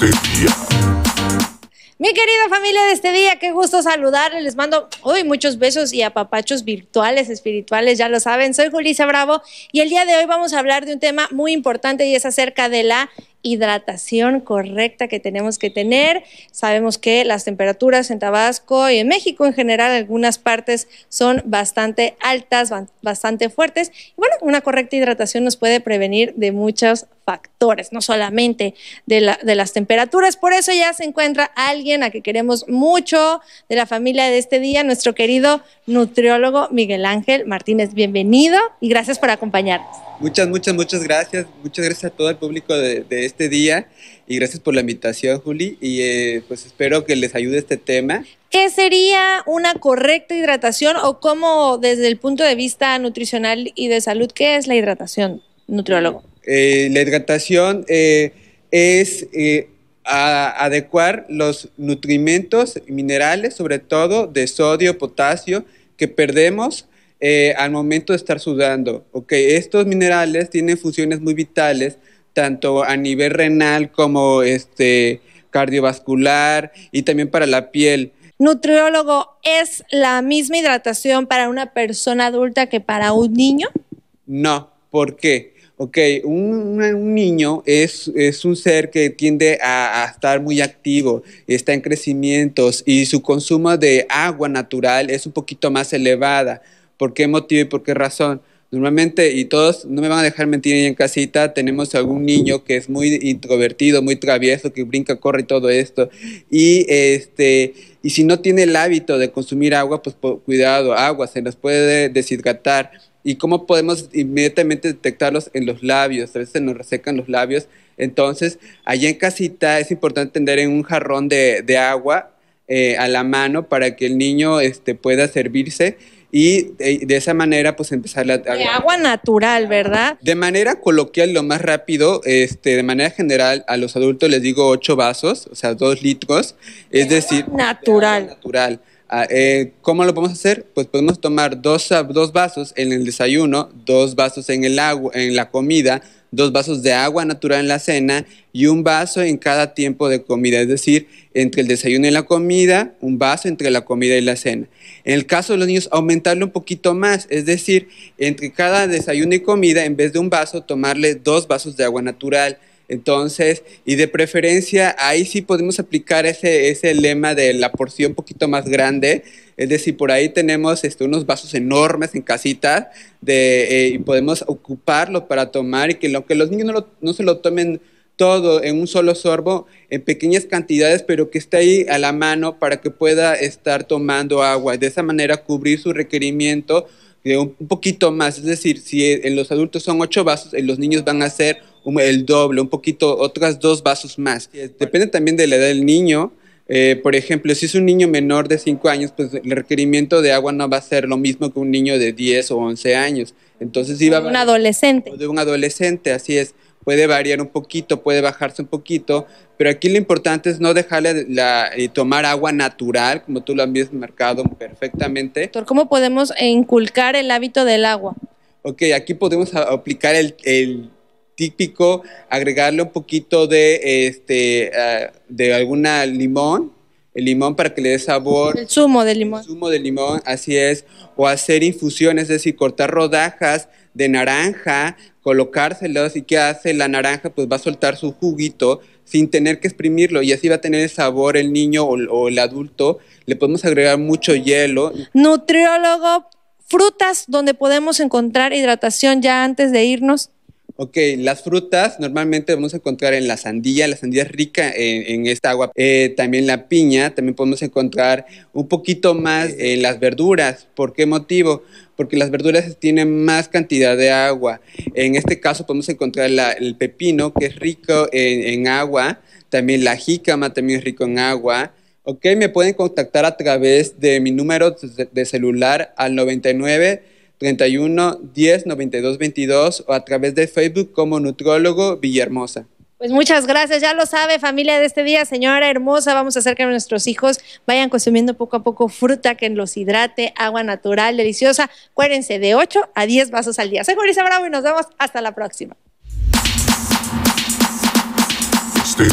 Este Mi querida familia de este día, qué gusto saludarles. Les mando hoy muchos besos y apapachos virtuales, espirituales, ya lo saben. Soy Julisa Bravo y el día de hoy vamos a hablar de un tema muy importante y es acerca de la hidratación correcta que tenemos que tener. Sabemos que las temperaturas en Tabasco y en México en general, algunas partes son bastante altas, bastante fuertes. Y bueno, una correcta hidratación nos puede prevenir de muchos factores, no solamente de, las temperaturas. Por eso ya se encuentra alguien a que queremos mucho de la familia de este día, nuestro querido nutriólogo Miguel Ángel Martínez. Bienvenido y gracias por acompañarnos. Muchas, muchas, muchas gracias. Muchas gracias a todo el público de, de este día y gracias por la invitación, Juli, y eh, pues espero que les ayude este tema. ¿Qué sería una correcta hidratación o cómo desde el punto de vista nutricional y de salud, qué es la hidratación, nutriólogo? Eh, la hidratación eh, es adecuar los nutrimentos minerales, sobre todo de sodio, potasio, que perdemos al momento de estar sudando. Okay, estos minerales tienen funciones muy vitales tanto a nivel renal como este, cardiovascular y también para la piel. Nutriólogo, ¿es la misma hidratación para una persona adulta que para un niño? No, ¿por qué? Ok, un, niño es, un ser que tiende a, a, estar muy activo, está en crecimientos y su consumo de agua natural es un poquito más elevada. ¿Por qué motivo y por qué razón? Normalmente, y todos no me van a dejar mentir ahí en casita, tenemos algún niño que es muy introvertido, muy travieso, que brinca, corre y todo esto. Y, este, y si no tiene el hábito de consumir agua, pues cuidado, agua, se nos puede deshidratar. ¿Y cómo podemos inmediatamente detectarlos en los labios? A veces se nos resecan los labios. Entonces, allá en casita es importante tener en un jarrón de, agua eh, a la mano para que el niño este, pueda servirse y de, esa manera pues empezar la De agua natural, ¿verdad? De manera coloquial, lo más rápido, este, de manera general a los adultos les digo ocho vasos, o sea, dos litros, es decir... Natural. natural. Ah, eh, ¿Cómo lo podemos hacer? Pues podemos tomar dos, dos vasos en el desayuno, dos vasos en, el agua, en la comida, dos vasos de agua natural en la cena y un vaso en cada tiempo de comida, es decir, entre el desayuno y la comida, un vaso entre la comida y la cena. En el caso de los niños, aumentarlo un poquito más, es decir, entre cada desayuno y comida, en vez de un vaso, tomarle dos vasos de agua natural. Entonces, y de preferencia, ahí sí podemos aplicar ese, ese lema de la porción un poquito más grande, es decir, por ahí tenemos este, unos vasos enormes en casita de, eh, y podemos ocuparlos para tomar y que, lo, que los niños no, se lo tomen todo en un solo sorbo, en pequeñas cantidades, pero que esté ahí a la mano para que pueda estar tomando agua y de esa manera cubrir su requerimiento de un poquito más. Es decir, si eh, en los adultos son ocho vasos, en eh, los niños van a ser el doble, un poquito, otras dos vasos más. Depende también de la edad del niño eh, por ejemplo, si es un niño menor de 5 años, pues el requerimiento de agua no va a ser lo mismo que un niño de 10 o 11 años. Entonces, iba de un adolescente. De un adolescente, así es. Puede variar un poquito, puede bajarse un poquito, pero aquí lo importante es no dejarle la, eh, tomar agua natural, como tú lo habías marcado perfectamente. Doctor, ¿cómo podemos inculcar el hábito del agua? Ok, aquí podemos aplicar el típico, agregarle un poquito de, este, ah, de alguna limón, el limón para que le dé sabor. El zumo de limón. El zumo de limón, así es. O hacer infusiones, es decir, cortar rodajas de naranja, colocárselas. y que hace la naranja, pues va a soltar su juguito sin tener que exprimirlo y así va a tener el sabor el niño o el adulto. Le podemos agregar mucho hielo. Nutriólogo, frutas donde podemos encontrar hidratación ya antes de irnos. Ok, las frutas normalmente vamos a encontrar en la sandía, la sandía es rica en, en esta agua, eh, también la piña, también podemos encontrar un poquito más en las verduras. ¿Por qué motivo? Porque las verduras tienen más cantidad de agua. En este caso podemos encontrar el pepino, que es rico en, en agua, también la jícama, también es rico en agua. Ok, me pueden contactar a través de mi número de celular al 99. 31 10 92 22 o a través de Facebook como Nutrólogo Villahermosa. Pues muchas gracias, ya lo sabe familia de este día, señora hermosa, vamos a hacer que nuestros hijos vayan consumiendo poco a poco fruta que los hidrate, agua natural, deliciosa. cuérdense de 8 a 10 vasos al día. Soy Julissa Bravo y nos vemos hasta la próxima. Este